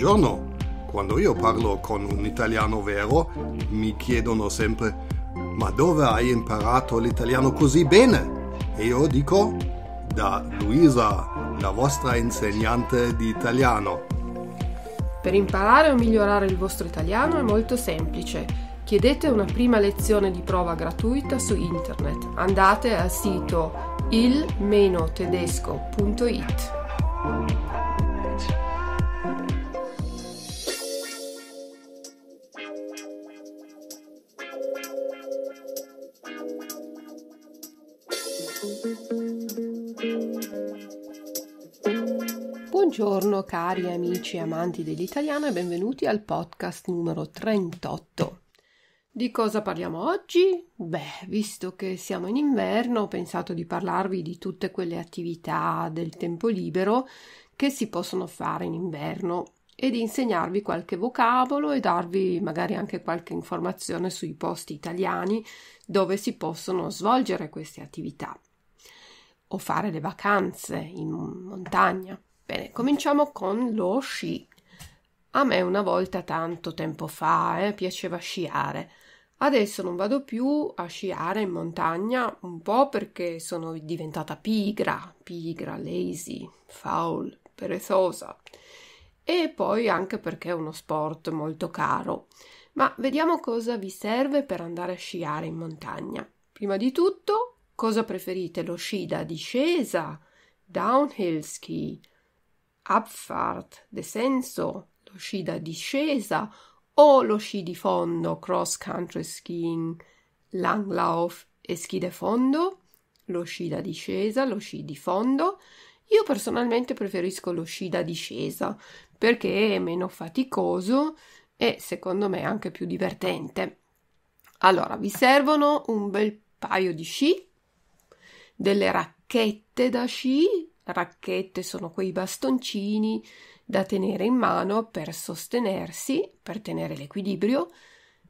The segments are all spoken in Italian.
giorno, quando io parlo con un italiano vero, mi chiedono sempre ma dove hai imparato l'italiano così bene? E io dico da Luisa, la vostra insegnante di italiano. Per imparare o migliorare il vostro italiano è molto semplice. Chiedete una prima lezione di prova gratuita su internet. Andate al sito il-tedesco.it. Buongiorno cari amici e amanti dell'italiano e benvenuti al podcast numero 38. Di cosa parliamo oggi? Beh, visto che siamo in inverno, ho pensato di parlarvi di tutte quelle attività del tempo libero che si possono fare in inverno e di insegnarvi qualche vocabolo e darvi magari anche qualche informazione sui posti italiani dove si possono svolgere queste attività o fare le vacanze in montagna. Bene, cominciamo con lo sci. A me una volta tanto tempo fa eh, piaceva sciare. Adesso non vado più a sciare in montagna, un po' perché sono diventata pigra, pigra, lazy, foul, perezosa. E poi anche perché è uno sport molto caro. Ma vediamo cosa vi serve per andare a sciare in montagna. Prima di tutto, cosa preferite? Lo sci da discesa, downhill ski, Abfahrt, descenso, lo sci da discesa o lo sci di fondo, cross country skiing, langlauf e sci de fondo, lo sci da discesa, lo sci di fondo. Io personalmente preferisco lo sci da discesa perché è meno faticoso e secondo me anche più divertente. Allora, vi servono un bel paio di sci, delle racchette da sci racchette sono quei bastoncini da tenere in mano per sostenersi, per tenere l'equilibrio,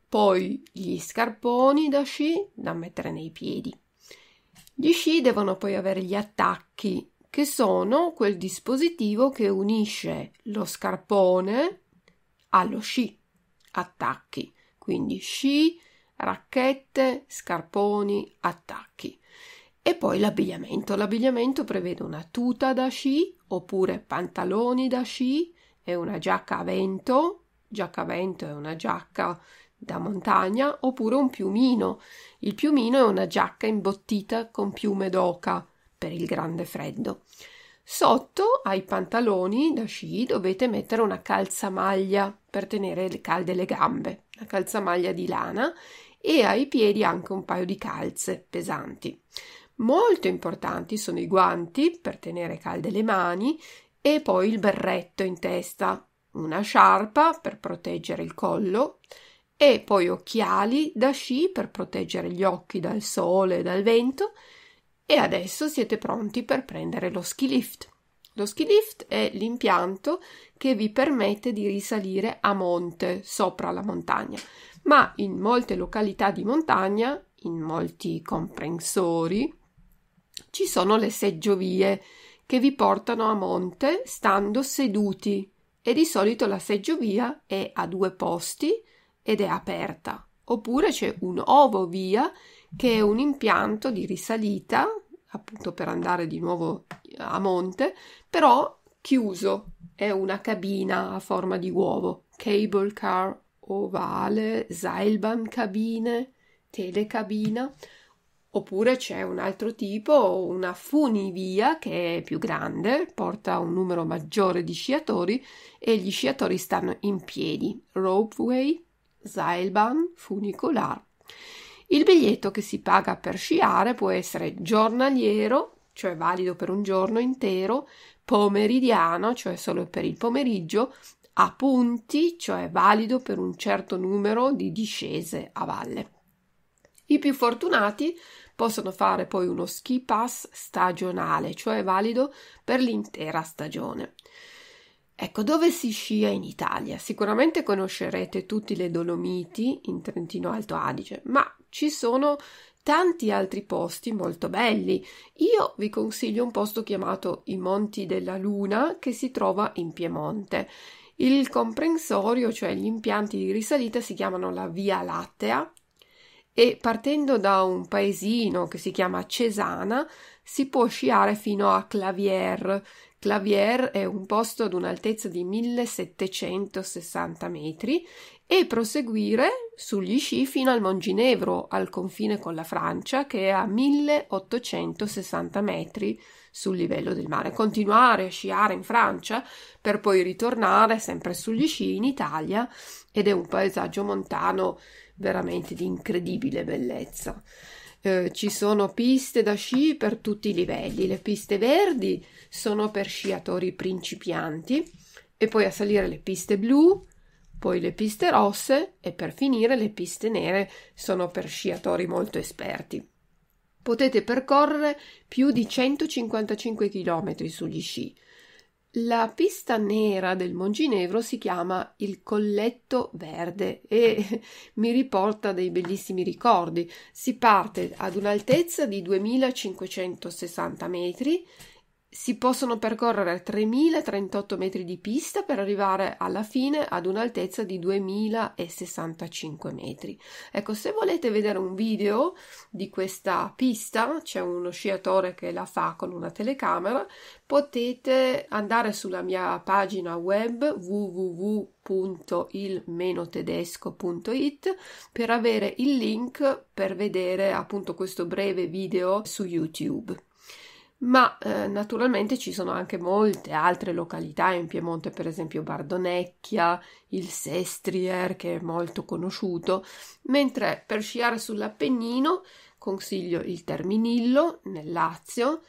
poi gli scarponi da sci da mettere nei piedi. Gli sci devono poi avere gli attacchi, che sono quel dispositivo che unisce lo scarpone allo sci. Attacchi, quindi sci, racchette, scarponi, attacchi. E poi l'abbigliamento. L'abbigliamento prevede una tuta da sci oppure pantaloni da sci e una giacca a vento. Giacca a vento è una giacca da montagna oppure un piumino. Il piumino è una giacca imbottita con piume d'oca per il grande freddo. Sotto ai pantaloni da sci dovete mettere una calzamaglia per tenere calde le gambe, una calzamaglia di lana e ai piedi anche un paio di calze pesanti. Molto importanti sono i guanti per tenere calde le mani e poi il berretto in testa, una sciarpa per proteggere il collo e poi occhiali da sci per proteggere gli occhi dal sole e dal vento e adesso siete pronti per prendere lo ski lift. Lo ski lift è l'impianto che vi permette di risalire a monte, sopra la montagna, ma in molte località di montagna, in molti comprensori, ci sono le seggiovie che vi portano a monte stando seduti e di solito la seggiovia è a due posti ed è aperta. Oppure c'è un ovovia che è un impianto di risalita, appunto per andare di nuovo a monte, però chiuso, è una cabina a forma di uovo, cable car ovale, Seilbahn cabine, telecabina. Oppure c'è un altro tipo, una funivia che è più grande, porta un numero maggiore di sciatori e gli sciatori stanno in piedi. Ropeway, Seilbahn, funicolar. Il biglietto che si paga per sciare può essere giornaliero, cioè valido per un giorno intero, pomeridiano, cioè solo per il pomeriggio, a punti, cioè valido per un certo numero di discese a valle. I più fortunati possono fare poi uno ski pass stagionale, cioè valido per l'intera stagione. Ecco, dove si scia in Italia? Sicuramente conoscerete tutte le Dolomiti in Trentino Alto Adige, ma ci sono tanti altri posti molto belli. Io vi consiglio un posto chiamato i Monti della Luna che si trova in Piemonte. Il comprensorio, cioè gli impianti di risalita, si chiamano la Via Lattea e partendo da un paesino che si chiama Cesana si può sciare fino a Clavier. Clavier è un posto ad un'altezza di 1760 metri e proseguire sugli sci fino al Monginevro, al confine con la Francia, che è a 1860 metri sul livello del mare. Continuare a sciare in Francia per poi ritornare sempre sugli sci in Italia ed è un paesaggio montano veramente di incredibile bellezza. Eh, ci sono piste da sci per tutti i livelli. Le piste verdi sono per sciatori principianti e poi a salire le piste blu, poi le piste rosse e per finire le piste nere sono per sciatori molto esperti. Potete percorrere più di 155 km sugli sci la pista nera del Monginevro si chiama il Colletto Verde e mi riporta dei bellissimi ricordi. Si parte ad un'altezza di 2560 metri si possono percorrere 3.038 metri di pista per arrivare alla fine ad un'altezza di 2.065 metri. Ecco, se volete vedere un video di questa pista, c'è uno sciatore che la fa con una telecamera, potete andare sulla mia pagina web www.il-tedesco.it per avere il link per vedere appunto questo breve video su YouTube ma eh, naturalmente ci sono anche molte altre località in Piemonte, per esempio Bardonecchia, il Sestrier che è molto conosciuto, mentre per sciare sull'Appennino consiglio il Terminillo nel Lazio,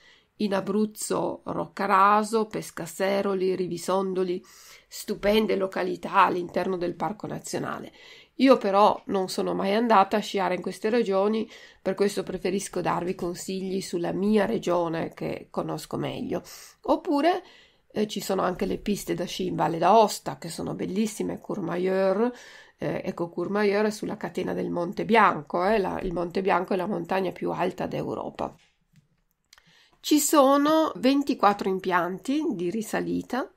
in Abruzzo Roccaraso, Pescaseroli, Rivisondoli, stupende località all'interno del parco nazionale. Io però non sono mai andata a sciare in queste regioni, per questo preferisco darvi consigli sulla mia regione che conosco meglio. Oppure eh, ci sono anche le piste da sci in Valle d'Aosta, che sono bellissime, Courmayeur, eh, ecco Courmayeur è sulla catena del Monte Bianco, eh, la, il Monte Bianco è la montagna più alta d'Europa. Ci sono 24 impianti di risalita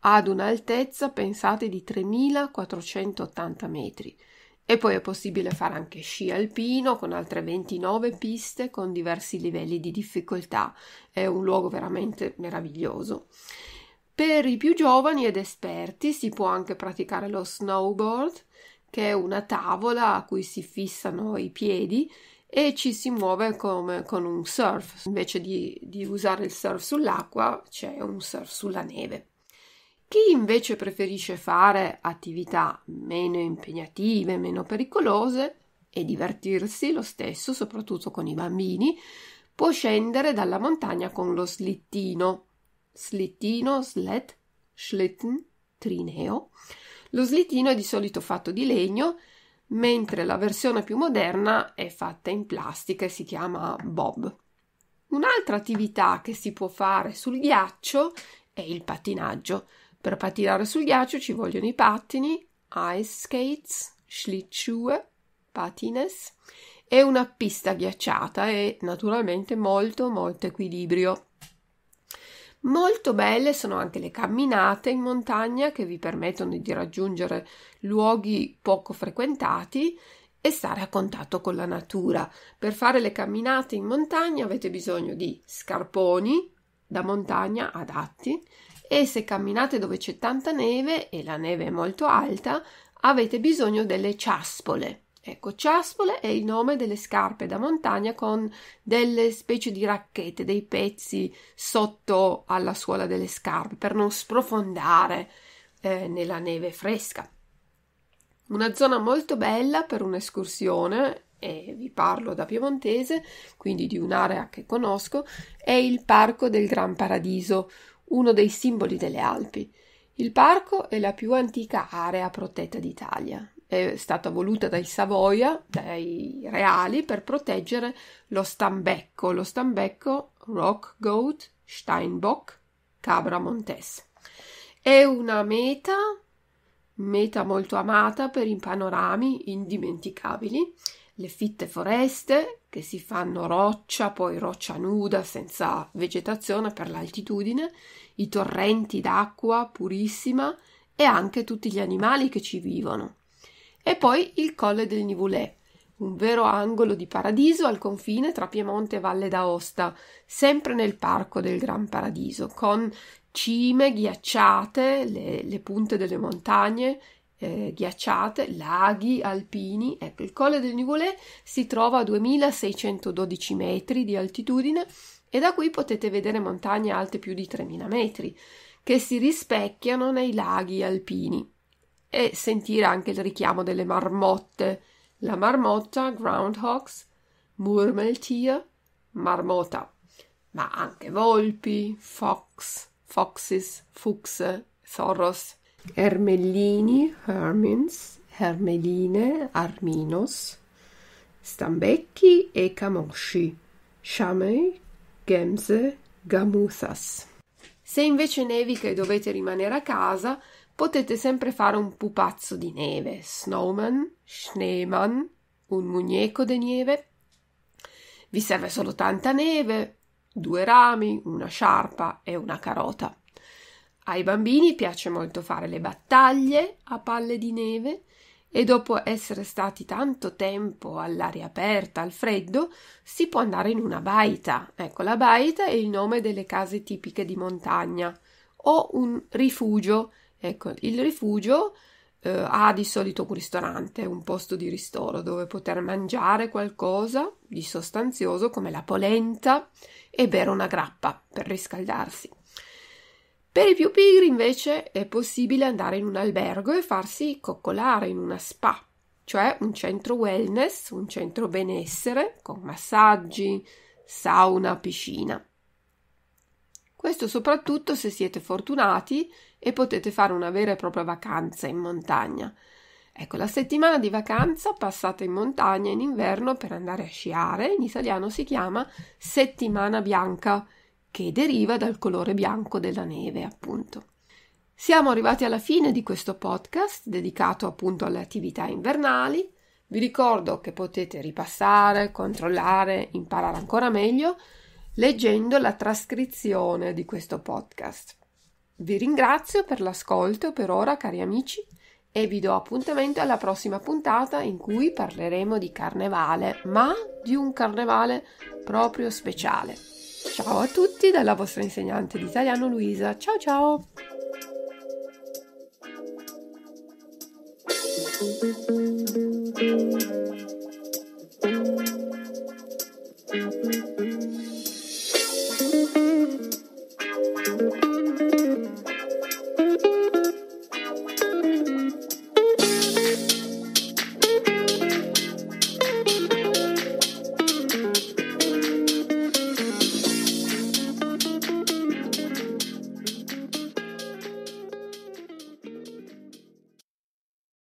ad un'altezza, pensate, di 3.480 metri. E poi è possibile fare anche sci alpino con altre 29 piste con diversi livelli di difficoltà. È un luogo veramente meraviglioso. Per i più giovani ed esperti si può anche praticare lo snowboard, che è una tavola a cui si fissano i piedi e ci si muove come con un surf. Invece di, di usare il surf sull'acqua c'è un surf sulla neve. Chi invece preferisce fare attività meno impegnative, meno pericolose e divertirsi lo stesso, soprattutto con i bambini, può scendere dalla montagna con lo slittino. Slittino, sled, schlitten, trineo. Lo slittino è di solito fatto di legno mentre la versione più moderna è fatta in plastica e si chiama Bob. Un'altra attività che si può fare sul ghiaccio è il pattinaggio. Per pattinare sul ghiaccio ci vogliono i pattini, ice skates, schlittschuhe, patines e una pista ghiacciata e naturalmente molto molto equilibrio. Molto belle sono anche le camminate in montagna che vi permettono di raggiungere luoghi poco frequentati e stare a contatto con la natura. Per fare le camminate in montagna avete bisogno di scarponi da montagna adatti e se camminate dove c'è tanta neve e la neve è molto alta avete bisogno delle ciaspole. Ecco, ciaspole è il nome delle scarpe da montagna con delle specie di racchette, dei pezzi sotto alla suola delle scarpe per non sprofondare eh, nella neve fresca. Una zona molto bella per un'escursione, e vi parlo da piemontese, quindi di un'area che conosco, è il Parco del Gran Paradiso, uno dei simboli delle Alpi. Il parco è la più antica area protetta d'Italia, è stata voluta dai Savoia, dai reali, per proteggere lo stambecco, lo stambecco Rock Goat Steinbock Cabra Montes. È una meta, meta molto amata per i panorami indimenticabili, le fitte foreste che si fanno roccia, poi roccia nuda senza vegetazione per l'altitudine, i torrenti d'acqua purissima e anche tutti gli animali che ci vivono e poi il Colle del Nivulè, un vero angolo di paradiso al confine tra Piemonte e Valle d'Aosta, sempre nel parco del Gran Paradiso, con cime ghiacciate, le, le punte delle montagne eh, ghiacciate, laghi alpini. Ecco, il Colle del Nivolè si trova a 2612 metri di altitudine e da qui potete vedere montagne alte più di 3000 metri che si rispecchiano nei laghi alpini e sentire anche il richiamo delle marmotte, la marmotta, groundhogs, murmeltier, marmota, ma anche volpi, fox, foxes, fuchs, thoros, ermellini, hermins, hermeline, arminos, stambecchi e camosci, chamei, gemse, gamuthas. Se invece nevica e dovete rimanere a casa, potete sempre fare un pupazzo di neve, snowman, schneeman, un mugneco di neve. Vi serve solo tanta neve, due rami, una sciarpa e una carota. Ai bambini piace molto fare le battaglie a palle di neve e dopo essere stati tanto tempo all'aria aperta, al freddo, si può andare in una baita. Ecco, la baita è il nome delle case tipiche di montagna o un rifugio Ecco, il rifugio eh, ha di solito un ristorante, un posto di ristoro dove poter mangiare qualcosa di sostanzioso come la polenta e bere una grappa per riscaldarsi. Per i più pigri invece è possibile andare in un albergo e farsi coccolare in una spa, cioè un centro wellness, un centro benessere con massaggi, sauna, piscina. Questo soprattutto se siete fortunati e potete fare una vera e propria vacanza in montagna. Ecco, la settimana di vacanza passata in montagna in inverno per andare a sciare in italiano si chiama settimana bianca, che deriva dal colore bianco della neve, appunto. Siamo arrivati alla fine di questo podcast dedicato appunto alle attività invernali. Vi ricordo che potete ripassare, controllare, imparare ancora meglio leggendo la trascrizione di questo podcast. Vi ringrazio per l'ascolto per ora, cari amici, e vi do appuntamento alla prossima puntata in cui parleremo di carnevale, ma di un carnevale proprio speciale. Ciao a tutti dalla vostra insegnante di italiano Luisa. Ciao ciao!